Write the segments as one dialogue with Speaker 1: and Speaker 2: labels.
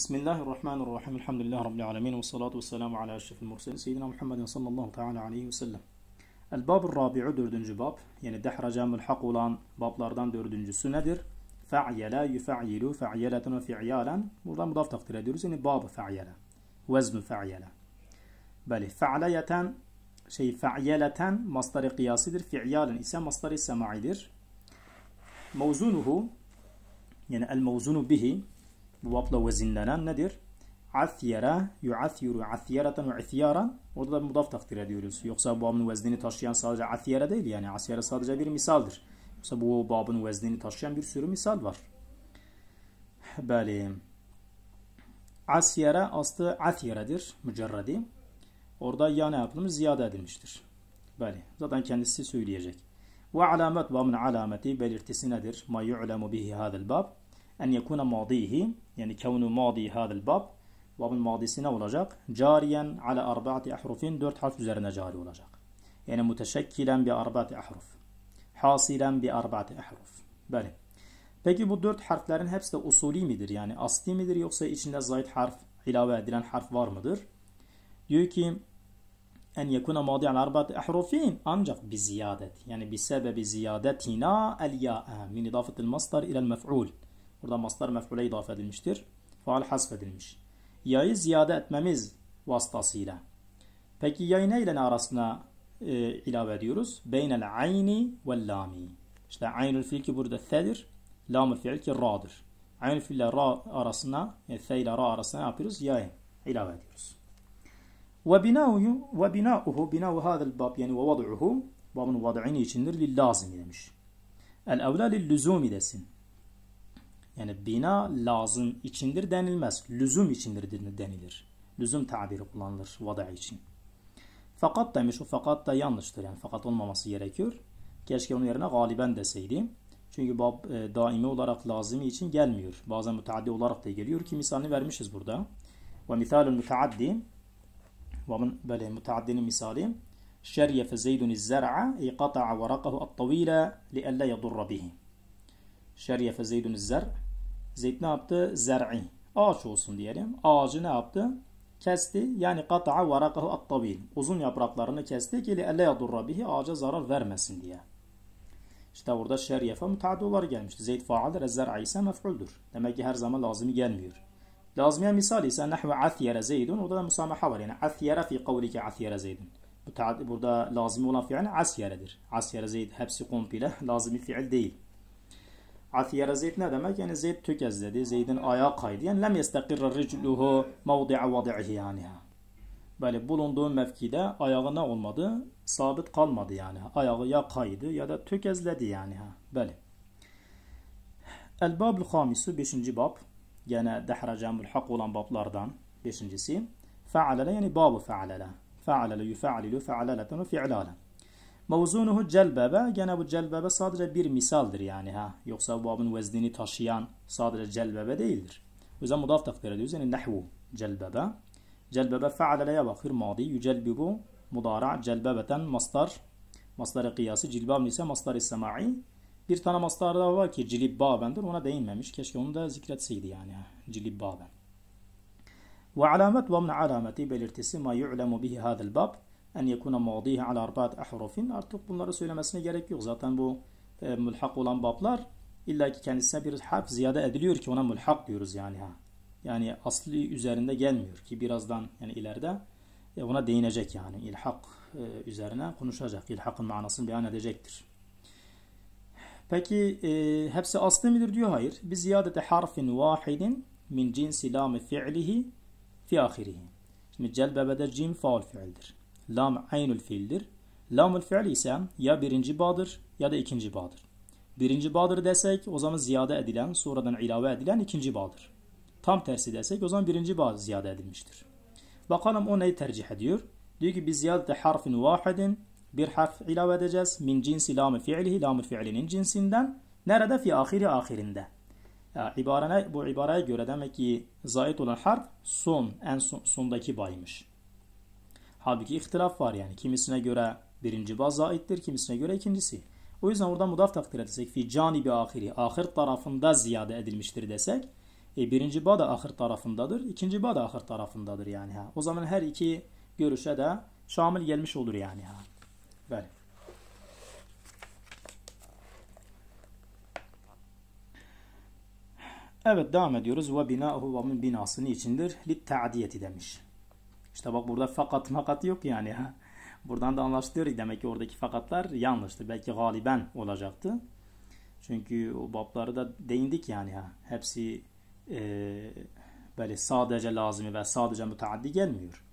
Speaker 1: بسم الله الرحمن الرحيم الحمد لله رب العالمين والصلاة والسلام على أشرف المرسلين سيدنا محمد صلى الله تعالى عليه وسلم الباب الرابع دردنج باب يعني دحرج من الحق ولان باب لاردان دردنج سندر فعيلا يفعيل فعيلة وفعيالا مضاف مضاف تقتل دروس يعني باب فعيلا وزن فعيلا بل فعلية شيء فعيلة مصدر قياسي در فعيالا اسم مصدر السماعي در موزونه يعني الموزون به bu vapla vezinlenen nedir? Athiyara, yu'athiyuru, athiyaratan ve ithiyaran. Orada da mudaf takdir ediyoruz. Yoksa bu babın veznini taşıyan sadece athiyara değil yani. Athiyara sadece bir misaldır. Yoksa bu babın veznini taşıyan bir sürü misal var. Böyle. Asyara aslı athiyaradır. Mücerredi. Orada ya ne yapılmış? Ziyade edilmiştir. Böyle. Zaten kendisi söyleyecek. Ve alamet babın alameti belirtisi nedir? Ma yu'lemu bihi hadel bab. أن يكون ماضيه يعني كون ماضي هذا الباب babın madisine olacak. Cariyen ala arbaati ahrufin dört harf üzerine cari olacak. Yani müteşekkilen bi arbaati ahruf. Hasilen bi arbaati ahruf. Böyle. Peki bu dört harflerin hepsi de usuli midir? Yani asli midir yoksa içinde zayid harf, ilave edilen harf var mıdır? Diyor ki en yekuna madi ala arbaati ahrufin ancak bi ziyadet. Yani bi sebebi ziyadetina el ya'a min idafetil masdar ilel mef'ul. Burada maslar mef'ule idafe edilmiştir. Faal hasfedilmiş. Ya'yı ziyade etmemiz vasıtasıyla. Peki ya'yı ne ile ne arasına e, ilave ediyoruz? Beynel ayni vel lami. İşte aynül fiil ki burada the'dir. Lamı fiil ki ra'dır. Aynül fiil ile ra arasına, yani the ile ra arasına yapıyoruz? Ya'yı ilave ediyoruz. ve وَبِنَاهُ بِنَاهُ هَذَا الْبَابِ Yani وَوَضْعُهُ Babın vad'ini içindir. lazım demiş. El-evlâ lillüzûmi desin. Yani bina lazım içindir denilmez. Lüzum içindir denilir. Lüzum tabiri kullanılır vada için. Fakat demiş o fakat da yanlıştır. Yani fakat olmaması gerekiyor. Keşke onun yerine galiben deseydi. Çünkü bab e, daimi olarak lazımi için gelmiyor. Bazen müteaddi olarak da geliyor ki misalini vermişiz burada. Ve misal müteaddi ve böyle müteaddinin misali şeryefe zeydun zer'a i kata'a varakahu at-tavila li elle yadurra bihi. Şerife zeydun zer. Zeyd ne yaptı? Zer'i. Ağaç olsun diyelim. Ağacı ne yaptı? Kesti. Yani kat'a varakahu attabil. Uzun yapraklarını kesti ki elle yadurra bihi ağaca zarar vermesin diye. İşte burada şerife müteaddi gelmişti. Zeyd faaldir, zer'i ise mef'uldür. Demek ki her zaman lazımı gelmiyor. Lazımya misal ise nehve athiyere zeydun. Orada da müsamaha var. Yani athiyere fi kavlike athiyere zeydun. Burada lazım olan fiil asyeredir. Asyere zeyd hepsi komple lazımi fiil değil. Atiyere Zeyd ne demek? Yani Zeyd tökezledi. Zeyd'in ayağı kaydı. Yani lem yestekirre ricluhu mevdi'a vadi'ihi yani. Böyle bulunduğu mevkide ayağı ne olmadı? Sabit kalmadı yani. Ayağı ya kaydı ya da tökezledi yani. Böyle. El-Babul Hamisu 5. bab. Gene dehracamul hak olan bablardan. 5.si. Fealele yani babu fealele. Fealele yufealilu fealeleten ve fi'lalen. Mavzunuhu celbebe. Gene bu celbebe sadece bir misaldir yani ha. Yoksa bu babın veznini taşıyan sadece celbebe değildir. O yüzden mudaf takdir ediyoruz. Yani nehvu celbebe. Celbebe fealeleye bakır madi. Yücelbibu mudara celbebeten mastar. Masları kıyası cilbabın ise mastar semai. Bir tane mastar daha var ki cilibbabendir. Ona değinmemiş. Keşke onu da zikretseydi yani. Cilibbaben. Ve alamet ve alameti belirtisi ma yu'lemu bihi hadel bab en yekuna madihi ala arbaat ahrufin artık bunları söylemesine gerek yok. Zaten bu e, mülhak olan bablar illa ki kendisine bir harf ziyade ediliyor ki ona mülhak diyoruz yani ha. Yani asli üzerinde gelmiyor ki birazdan yani ileride e, ona değinecek yani ilhak e, üzerine konuşacak. İlhakın manasını beyan edecektir. Peki e, hepsi aslı midir diyor? Hayır. bir ziyadete harfin vahidin min cinsi lami fi'lihi fi ahirihi. Şimdi celbebede cim faul fiildir lam aynül fiildir. Lamül fiil ise ya birinci bağdır ya da ikinci bağdır. Birinci bağdır desek o zaman ziyade edilen, sonradan ilave edilen ikinci bağdır. Tam tersi desek o zaman birinci bağ ziyade edilmiştir. Bakalım o neyi tercih ediyor? Diyor ki biz ziyadete harfin vahidin bir harf ilave edeceğiz. Min cinsi lamı fiilihi, lamı fiilinin cinsinden. Nerede? Fi ahiri ahirinde. Yani ibarene, bu ibareye göre demek ki zayıt olan harf son, en son, sondaki baymış. Halbuki ihtilaf var yani. Kimisine göre birinci baz aittir, kimisine göre ikincisi. O yüzden orada mudaf takdir etsek fi canibi ahiri, ahir tarafında ziyade edilmiştir desek, e, birinci ba da ahir tarafındadır, ikinci ba da ahir tarafındadır yani. Ha. O zaman her iki görüşe de şamil gelmiş olur yani. Ha. Böyle. Evet devam ediyoruz. Ve binahu ve min binasını içindir. Lit ta'diyeti demiş. İşte bak burada fakat makat yok yani. Ha. Buradan da anlaşılıyor demek ki oradaki fakatlar yanlıştı. Belki galiben olacaktı. Çünkü o babları da değindik yani. Ha. Hepsi e, böyle sadece lazımı ve sadece müteaddi gelmiyor.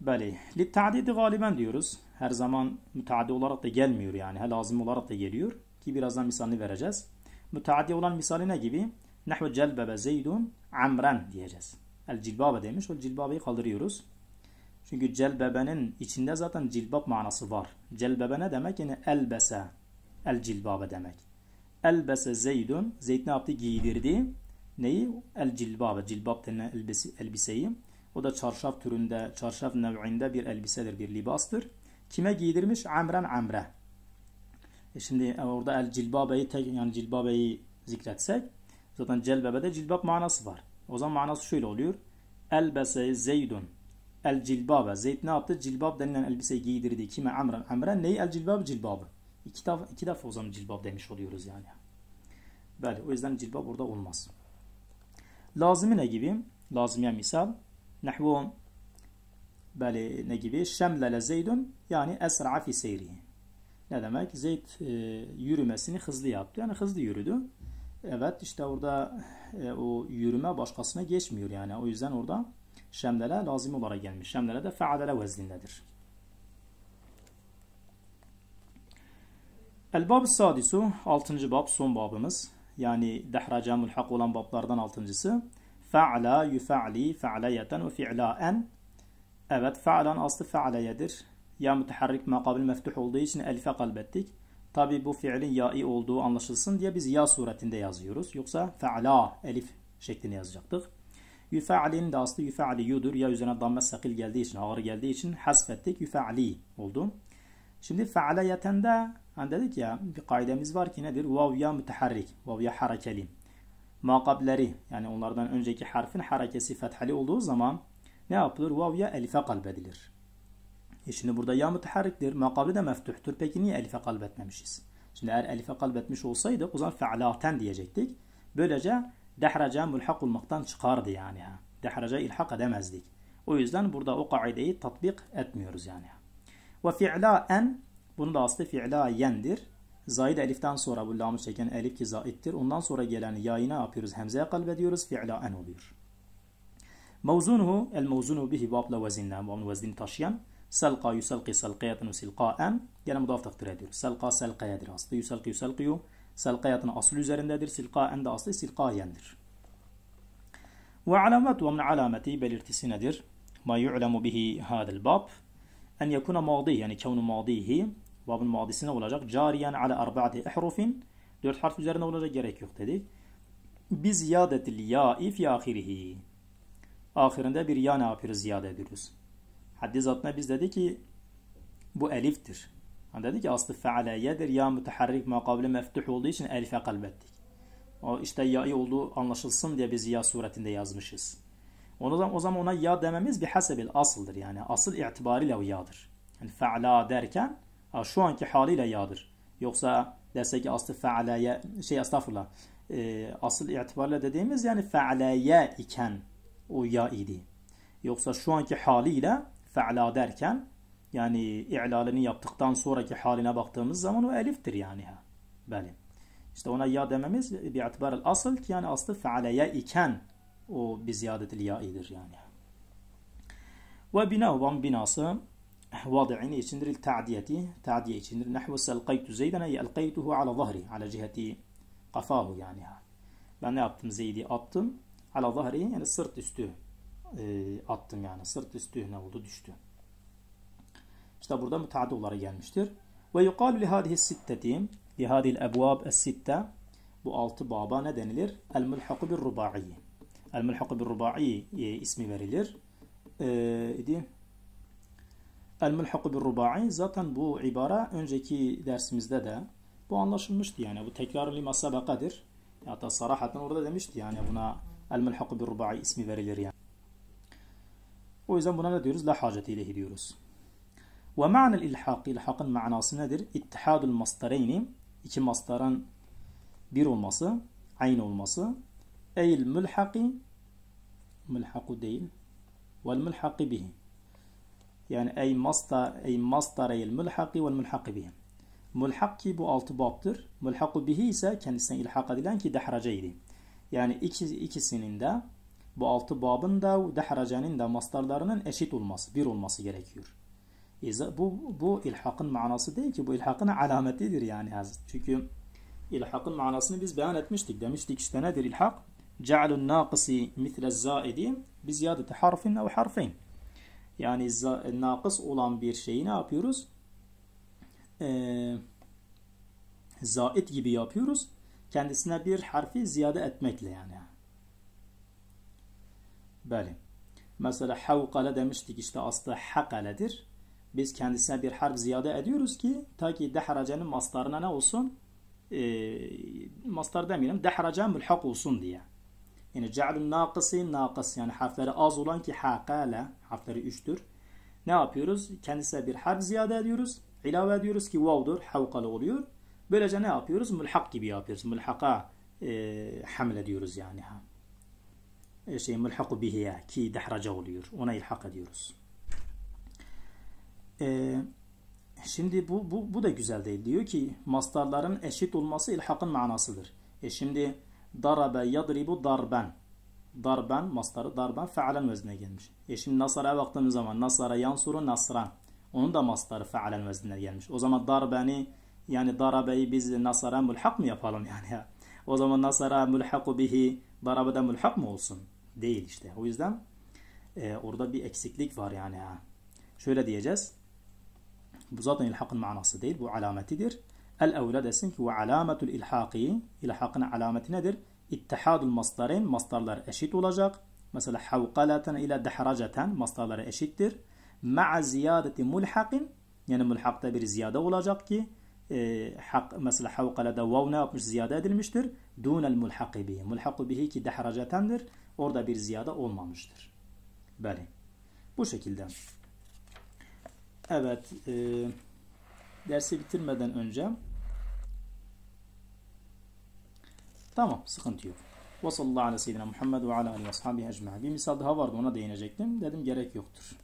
Speaker 1: Böyle lit ta'didi galiben diyoruz. Her zaman müteaddi olarak da gelmiyor yani. Ha, lazım olarak da geliyor. Ki birazdan misalini vereceğiz. Müteaddi olan misali ne gibi? Nehve celbebe zeydun amren diyeceğiz. El cilbabe demiş. O cilbabeyi kaldırıyoruz. Çünkü celbebenin içinde zaten cilbab manası var. Celbebe ne demek? Yani elbese. El cilbabe demek. Elbese zeydun. Zeyd ne yaptı? Giydirdi. Neyi? El cilbabe. Cilbab denilen elbise, elbiseyi. O da çarşaf türünde, çarşaf nev'inde bir elbisedir, bir libastır. Kime giydirmiş? Amren amre. E şimdi e, orada el cilbabeyi tek yani cilbabeyi zikretsek zaten celbebede cilbab manası var. O zaman manası şöyle oluyor. Elbese zeydun. El cilbabe. Zeyd ne yaptı? Cilbab denilen elbiseyi giydirdi. Kime? Amren. Amren neyi? El cilbab cilbabı. İki, defa, iki defa o zaman cilbab demiş oluyoruz yani. Böyle. O yüzden cilbab burada olmaz. Lazımı ne gibi? Lazımya misal. Nehvu böyle ne gibi? Şemlele zeydun yani esra fi seyrihi. Ne demek? Zeyd e, yürümesini hızlı yaptı. Yani hızlı yürüdü. Evet işte orada e, o yürüme başkasına geçmiyor yani. O yüzden orada şemlele lazım olarak gelmiş. Şemlele de feadele vezlindedir. El-Bab Sadisu altıncı bab son babımız. Yani dehraca mülhak olan bablardan altıncısı Fe'ala, yufe'li, fe'aleyeten ve fi'laen. Evet fe'alan aslı fe'aleyedir. Ya müteharrik makabil meftuh olduğu için elife kalbettik. Tabi bu fiilin ya'i olduğu anlaşılsın diye biz ya suretinde yazıyoruz. Yoksa fe'la elif şeklinde yazacaktık. Yüfe'lin de aslı yüfe'liyudur. Ya üzerine damme sakil geldiği için, ağır geldiği için hasfettik. Yüfe'li oldu. Şimdi fe'le yetende hani dedik ya bir kaidemiz var ki nedir? Vav ya müteharrik, vav ya harekeli. Makableri yani onlardan önceki harfin harekesi fethali olduğu zaman ne yapılır? Vav ya elife kalbedilir. E şimdi burada ya müteharriktir, makabli de meftuhtur. Peki niye elife kalbetmemişiz? Şimdi eğer elife kalbetmiş olsaydık o zaman fealaten diyecektik. Böylece dehraca mülhak olmaktan çıkardı yani. Dehraca ilhak edemezdik. O yüzden burada o kaideyi tatbik etmiyoruz yani. Ve fi'laen bunu da aslı fi'layendir. Zaid eliften sonra bu lamı çeken elif ki zaittir. Ondan sonra gelen yayına yapıyoruz. Hemzeye kalbediyoruz. Fi'laen oluyor. Mevzunuhu el mevzunu bihi babla vezinle. Babın veznini taşıyan سلقا يسلقي سلقية وسلقاء yani مضاف تقديردir سلقى سلقيادir aslı yusalqi yusalqiyu سلقيات أصل üzerindedir سلقاء عند أصل سلقاء يندir وعلامات ومن علامتي بالارتسي نادر ما يعلم به هذا الباب أن يكون ماضي يعني كون ماضيه باب الماضي سنة olacak جاريا على أربعة أحرف دور حرف üzerinde olacak gerek yok dedi بزيادة الياء في آخره آخرında bir ya ne yapıyoruz haddi zatına biz dedi ki bu eliftir. Yani dedi ki aslı fealeyedir ya müteharrik makabile meftuh olduğu için elife kalbettik. O işte ya'yı olduğu anlaşılsın diye biz ya suretinde yazmışız. O zaman, o zaman ona ya dememiz bir hasebil asıldır yani. Asıl itibariyle o ya'dır. Yani fe'la derken şu anki haliyle ya'dır. Yoksa derse ki aslı fe'leye şey estağfurullah e, asıl itibariyle dediğimiz yani fe'leye iken o ya idi. Yoksa şu anki haliyle fe'la derken yani i'lalini yaptıktan sonraki haline baktığımız zaman o eliftir yani. Böyle. İşte ona ya dememiz bi'atibar asıl ki yani aslı fe'aleye iken o bir ziyadetil ya'idir yani. Ve bina binahuvan binası vadi'ini içindir il ta'diyeti. Ta'diye içindir. Nehve selqaytu zeydene yelqaytuhu ala zahri. Ala ciheti kafahu yani. Ben ne yaptım? Zeyd'i attım. Ala zahri yani sırt üstü e, attım yani. Sırt üstü ne oldu? Düştü. İşte burada müteaddi olarak gelmiştir. Ve yuqalu lihadihi sitteti lihadil ebvab es sitte bu altı baba ne denilir? El mulhaku bir rubai. El mulhaku bir rubai e, ismi verilir. Ee, El mulhaku bir rubai zaten bu ibara önceki dersimizde de bu anlaşılmıştı yani. Bu tekrar lima sabakadır. Hatta sarahaten orada demişti yani buna El mulhaku bir rubai ismi verilir yani. O yüzden buna ne diyoruz? La hacete ileyhi diyoruz. Ve ma'nel ilhaq, ilhakın manası nedir? İttihadul mastareyni, iki mastaran bir olması, aynı olması. Eyl mülhaki, mülhaku değil, vel mülhaki bihi. Yani ey mastar, ey mastareyl mülhaki vel mülhaki bihi. Mülhak ki bu altı babdır. Mülhaku bihi ise kendisine ilhak edilen ki dehraceydi. Yani iki, ikisinin de bu altı babın da dehracenin de mastarlarının eşit olması, bir olması gerekiyor. Bu, bu ilhakın manası değil ki. Bu ilhakın alametidir yani. Çünkü ilhakın manasını biz beyan etmiştik. Demiştik işte nedir ilhak? Ce'alun nâkısi mitle zâidi biz ziyadeti harfin ev harfin. Yani nakıs olan bir şeyi ne yapıyoruz? Ee, zait gibi yapıyoruz. Kendisine bir harfi ziyade etmekle yani. Böyle. Mesela havkale demiştik işte aslı hakaledir. Biz kendisine bir harf ziyade ediyoruz ki ta ki dehracenin mastarına ne olsun? E, mastar demeyelim. Dehrace mülhak olsun diye. Yani ce'lun nakısı nakıs yani harfleri az olan ki hakale harfleri üçtür. Ne yapıyoruz? Kendisine bir harf ziyade ediyoruz. İlave ediyoruz ki vavdur havkale oluyor. Böylece ne yapıyoruz? Mülhak gibi yapıyoruz. Mülhaka e, hamle diyoruz yani. Ha şey mulhaku bihi ki dehraca oluyor. Ona ilhak ediyoruz. Ee, şimdi bu, bu, bu da güzel değil. Diyor ki mastarların eşit olması ilhakın manasıdır. E şimdi darabe yadribu darben. Darben mastarı darben fealen veznine gelmiş. E şimdi nasara baktığımız zaman nasara yansuru nasran. Onun da mastarı fealen veznine gelmiş. O zaman darbeni yani darabeyi biz nasara mülhak mı yapalım yani ya? O zaman nasara mülhaku bihi darabede mülhak mı olsun? değil işte. O yüzden e, orada bir eksiklik var yani. Ha. Şöyle diyeceğiz. Bu zaten ilhakın manası değil. Bu alametidir. El evle desin ki ve alametul ilhaki ilhakın alameti nedir? İttihadul masdarin masdarlar eşit olacak. Mesela havkalaten ile dehraceten masdarları eşittir. Ma'a ziyadeti mulhakin yani mulhakta bir ziyade olacak ki e, hak mesela havkalada vav ne yapmış ziyade edilmiştir dunel mulhaqi bihi. Mulhaqu bihi ki dehracetendir. Orada bir ziyade olmamıştır. Böyle. Bu şekilde. Evet. E, dersi bitirmeden önce tamam sıkıntı yok. Ve sallallahu aleyhi ve sellem Muhammed ve ala aleyhi ve ashabihi ecma'i. Bir misal daha vardı ona değinecektim. Dedim gerek yoktur.